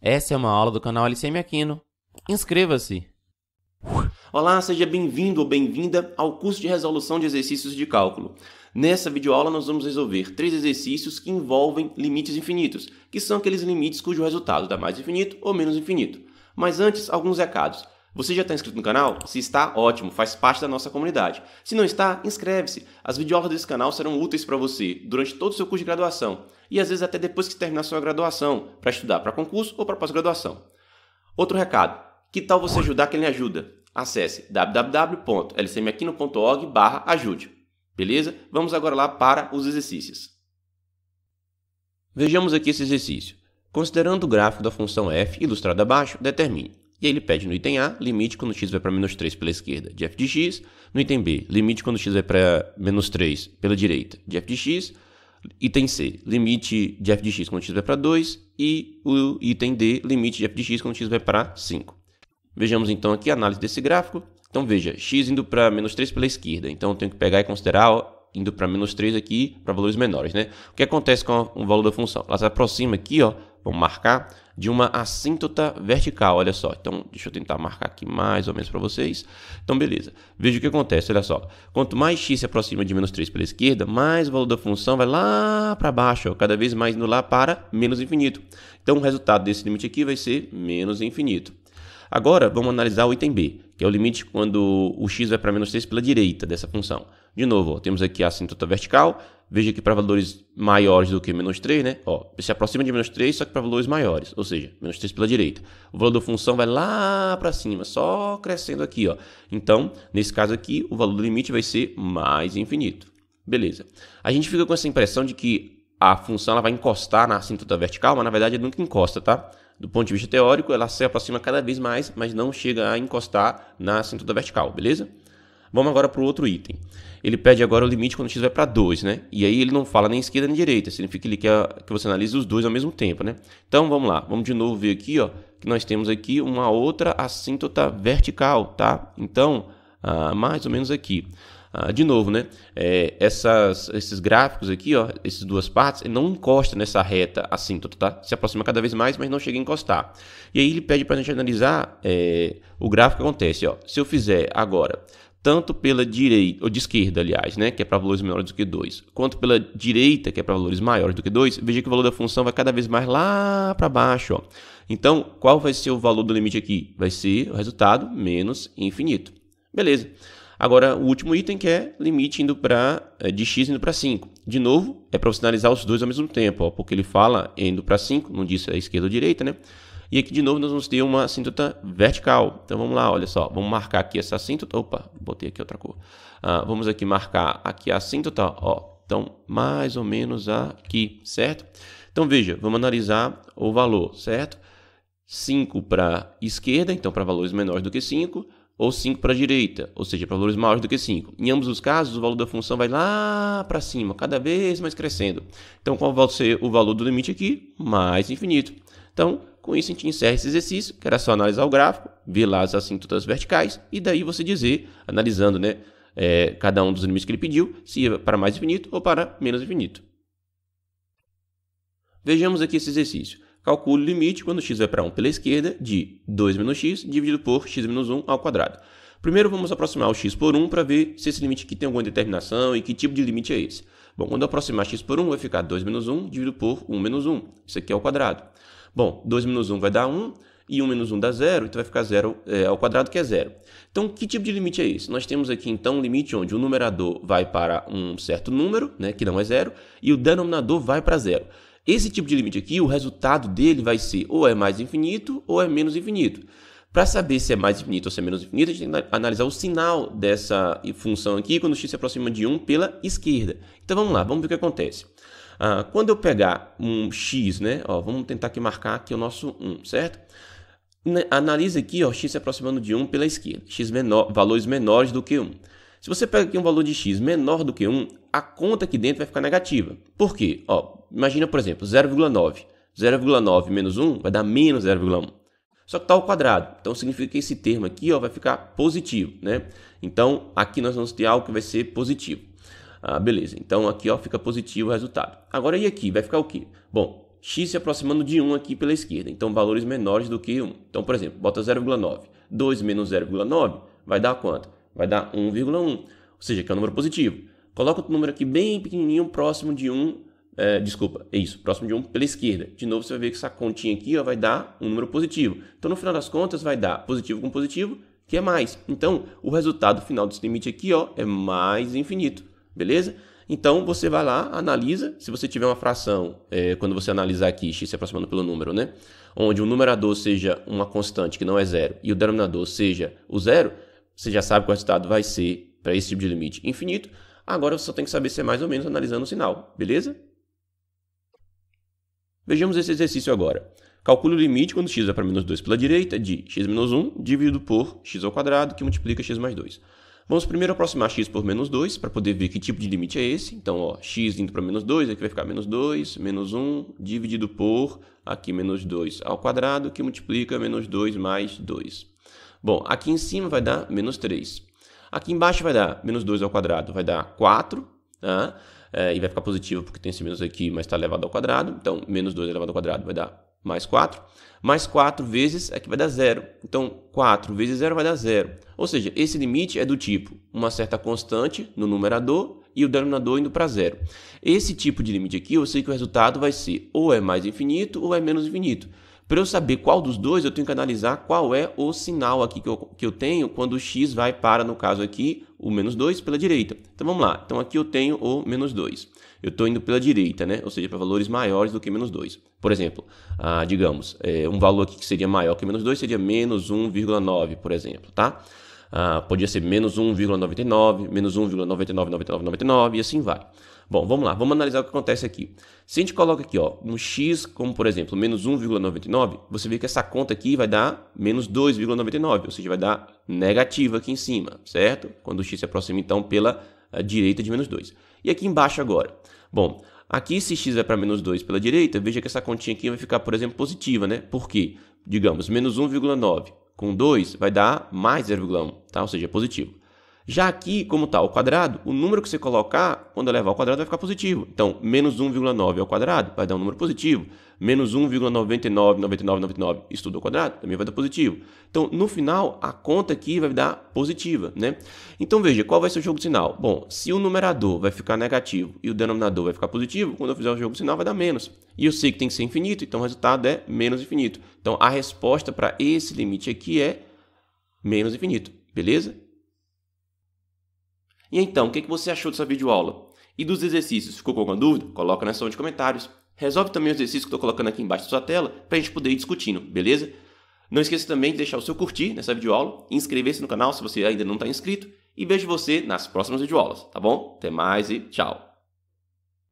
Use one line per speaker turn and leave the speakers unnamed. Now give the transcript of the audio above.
Essa é uma aula do canal Aliceme Aquino. Inscreva-se! Olá, seja bem-vindo ou bem-vinda ao curso de resolução de exercícios de cálculo. Nessa videoaula nós vamos resolver três exercícios que envolvem limites infinitos, que são aqueles limites cujo resultado dá mais infinito ou menos infinito. Mas antes, alguns recados. Você já está inscrito no canal? Se está, ótimo, faz parte da nossa comunidade. Se não está, inscreve-se. As videoaulas desse canal serão úteis para você durante todo o seu curso de graduação e às vezes até depois que terminar sua graduação, para estudar para concurso ou para pós-graduação. Outro recado, que tal você ajudar quem lhe ajuda? Acesse www.lcmaquino.org ajude. Beleza? Vamos agora lá para os exercícios. Vejamos aqui esse exercício. Considerando o gráfico da função f ilustrado abaixo, determine e aí ele pede no item A, limite quando x vai para menos 3 pela esquerda de f de x. No item B, limite quando x vai para menos 3 pela direita de f de x. Item C, limite de f de x quando x vai para 2. E o item D, limite de f de x quando x vai para 5. Vejamos então aqui a análise desse gráfico. Então veja, x indo para menos 3 pela esquerda. Então eu tenho que pegar e considerar indo para menos 3 aqui para valores menores. Né? O que acontece com o valor da função? Ela se aproxima aqui, ó, vamos marcar de uma assíntota vertical, olha só. Então, deixa eu tentar marcar aqui mais ou menos para vocês. Então, beleza. Veja o que acontece, olha só. Quanto mais x se aproxima de menos 3 pela esquerda, mais o valor da função vai lá para baixo, ó, cada vez mais indo lá para menos infinito. Então, o resultado desse limite aqui vai ser menos infinito. Agora, vamos analisar o item B que é o limite quando o x vai para menos 3 pela direita dessa função. De novo, ó, temos aqui a assintota vertical, veja que para valores maiores do que menos 3, né? Ó, se aproxima de menos 3, só que para valores maiores, ou seja, menos 3 pela direita. O valor da função vai lá para cima, só crescendo aqui. Ó. Então, nesse caso aqui, o valor do limite vai ser mais infinito. Beleza. A gente fica com essa impressão de que a função ela vai encostar na assíntota vertical, mas na verdade nunca encosta, tá? do ponto de vista teórico, ela se aproxima cada vez mais, mas não chega a encostar na cintura vertical, beleza? Vamos agora para o outro item. Ele pede agora o limite quando x vai para 2, né? E aí ele não fala nem esquerda nem direita, significa que ele quer que você analise os dois ao mesmo tempo, né? Então vamos lá, vamos de novo ver aqui, ó, que nós temos aqui uma outra assíntota vertical, tá? Então, ah, mais ou menos aqui. Ah, de novo, né? É, essas, esses gráficos aqui, ó, essas duas partes, não encosta nessa reta assíntota, tá, tá, tá? Se aproxima cada vez mais, mas não chega a encostar. E aí ele pede para a gente analisar é, o gráfico que acontece, ó. Se eu fizer agora tanto pela direita, ou de esquerda, aliás, né, que é para valores menores do que 2, quanto pela direita, que é para valores maiores do que 2, veja que o valor da função vai cada vez mais lá para baixo. Ó. Então, qual vai ser o valor do limite aqui? Vai ser o resultado menos infinito. Beleza. Agora, o último item que é limite indo para eh, de x indo para 5. De novo, é para sinalizar os dois ao mesmo tempo, ó, porque ele fala indo para 5, não diz a esquerda ou direita, né? E aqui de novo nós vamos ter uma assíntota vertical. Então vamos lá, olha só, vamos marcar aqui essa assíntota. Opa, botei aqui outra cor. Ah, vamos aqui marcar aqui a assíntota, ó. Então, mais ou menos aqui, certo? Então veja, vamos analisar o valor, certo? 5 para esquerda, então para valores menores do que 5, ou 5 para a direita, ou seja, para valores maiores do que 5. Em ambos os casos, o valor da função vai lá para cima, cada vez mais crescendo. Então, qual vai ser o valor do limite aqui? Mais infinito. Então, com isso, a gente encerra esse exercício, que era só analisar o gráfico, ver lá as assíntotas verticais, e daí você dizer, analisando né, é, cada um dos limites que ele pediu, se ia para mais infinito ou para menos infinito. Vejamos aqui esse exercício calcule o limite quando x vai é para 1 pela esquerda de 2 menos x dividido por x menos 1 ao quadrado. Primeiro vamos aproximar o x por 1 para ver se esse limite aqui tem alguma determinação e que tipo de limite é esse. Bom, quando eu aproximar x por 1 vai ficar 2 menos 1 dividido por 1 menos 1. Isso aqui é ao quadrado. Bom, 2 menos 1 vai dar 1 e 1 menos 1 dá 0, então vai ficar 0 é, ao quadrado, que é 0. Então, que tipo de limite é esse? Nós temos aqui, então, um limite onde o numerador vai para um certo número, né, que não é zero, e o denominador vai para zero. Esse tipo de limite aqui, o resultado dele vai ser ou é mais infinito ou é menos infinito. Para saber se é mais infinito ou se é menos infinito, a gente tem que analisar o sinal dessa função aqui quando x se aproxima de 1 pela esquerda. Então vamos lá, vamos ver o que acontece. Ah, quando eu pegar um x, né? Ó, vamos tentar aqui marcar aqui o nosso 1, certo? Né, Analisa aqui, ó, x se aproximando de 1 pela esquerda, x menor, valores menores do que 1. Se você pega aqui um valor de x menor do que 1, a conta aqui dentro vai ficar negativa. Por quê? Ó, imagina, por exemplo, 0,9. 0,9 menos 1 vai dar menos 0,1. Só que está ao quadrado, então significa que esse termo aqui ó, vai ficar positivo. Né? Então, aqui nós vamos ter algo que vai ser positivo. Ah, beleza, então aqui ó, fica positivo o resultado. Agora, e aqui? Vai ficar o quê? Bom, x se aproximando de 1 aqui pela esquerda, então valores menores do que 1. Então, por exemplo, bota 0,9. 2 menos 0,9 vai dar quanto? Vai dar 1,1, ou seja, que é um número positivo. Coloca o número aqui bem pequenininho, próximo de 1, é, desculpa, é isso, próximo de 1 pela esquerda. De novo, você vai ver que essa continha aqui ó, vai dar um número positivo. Então, no final das contas, vai dar positivo com positivo, que é mais. Então, o resultado final desse limite aqui ó, é mais infinito, beleza? Então, você vai lá, analisa, se você tiver uma fração, é, quando você analisar aqui, x se aproximando pelo número, né? Onde o numerador seja uma constante, que não é zero, e o denominador seja o zero, você já sabe que o resultado vai ser para esse tipo de limite infinito. Agora você só tem que saber se é mais ou menos analisando o sinal, beleza? Vejamos esse exercício agora. Calcule o limite quando x vai para menos 2 pela direita de x menos 1 dividido por x ao quadrado, que multiplica x mais 2. Vamos primeiro aproximar x por menos 2 para poder ver que tipo de limite é esse. Então, ó, x indo para menos 2, aqui vai ficar menos 2, menos 1, dividido por, aqui menos 2 ao quadrado, que multiplica menos 2 mais 2. Bom, aqui em cima vai dar menos 3. Aqui embaixo vai dar menos 2 ao quadrado, vai dar 4, tá? É, e vai ficar positivo porque tem esse menos aqui, mas está elevado ao quadrado. Então, menos 2 elevado ao quadrado vai dar mais 4. Mais 4 vezes aqui é vai dar zero. Então, 4 vezes zero vai dar zero. Ou seja, esse limite é do tipo uma certa constante no numerador e o denominador indo para zero. Esse tipo de limite aqui, eu sei que o resultado vai ser ou é mais infinito ou é menos infinito. Para eu saber qual dos dois, eu tenho que analisar qual é o sinal aqui que eu, que eu tenho quando o x vai para, no caso aqui, o menos 2 pela direita. Então vamos lá. Então aqui eu tenho o menos 2. Eu estou indo pela direita, né? ou seja, para valores maiores do que menos 2. Por exemplo, ah, digamos, é, um valor aqui que seria maior que menos 2 seria menos 1,9, por exemplo. Tá? Ah, podia ser menos 1,99, menos 1,999999 e assim vai. Bom, vamos lá, vamos analisar o que acontece aqui. Se a gente coloca aqui ó, um x como, por exemplo, menos 1,99, você vê que essa conta aqui vai dar menos 2,99, ou seja, vai dar negativa aqui em cima, certo? Quando o x se aproxima, então, pela eh, direita de menos 2. E aqui embaixo agora? Bom, aqui se x vai para menos 2 pela direita, veja que essa continha aqui vai ficar, por exemplo, positiva, né? Por quê? Digamos, menos 1,9 com 2 vai dar mais 0,1, tá? ou seja, é positivo. Já aqui, como está o quadrado, o número que você colocar, quando levar ao quadrado, vai ficar positivo. Então, menos 1,9 ao quadrado vai dar um número positivo. Menos 1,999999, isso tudo ao quadrado, também vai dar positivo. Então, no final, a conta aqui vai dar positiva, né? Então, veja, qual vai ser o jogo de sinal? Bom, se o numerador vai ficar negativo e o denominador vai ficar positivo, quando eu fizer o jogo de sinal vai dar menos. E eu sei que tem que ser infinito, então o resultado é menos infinito. Então, a resposta para esse limite aqui é menos infinito, beleza? E então, o que você achou dessa videoaula? E dos exercícios, ficou com alguma dúvida? Coloca na seção de comentários. Resolve também os exercícios que estou colocando aqui embaixo da sua tela para a gente poder ir discutindo, beleza? Não esqueça também de deixar o seu curtir nessa videoaula, inscrever-se no canal se você ainda não está inscrito e vejo você nas próximas videoaulas, tá bom? Até mais e tchau!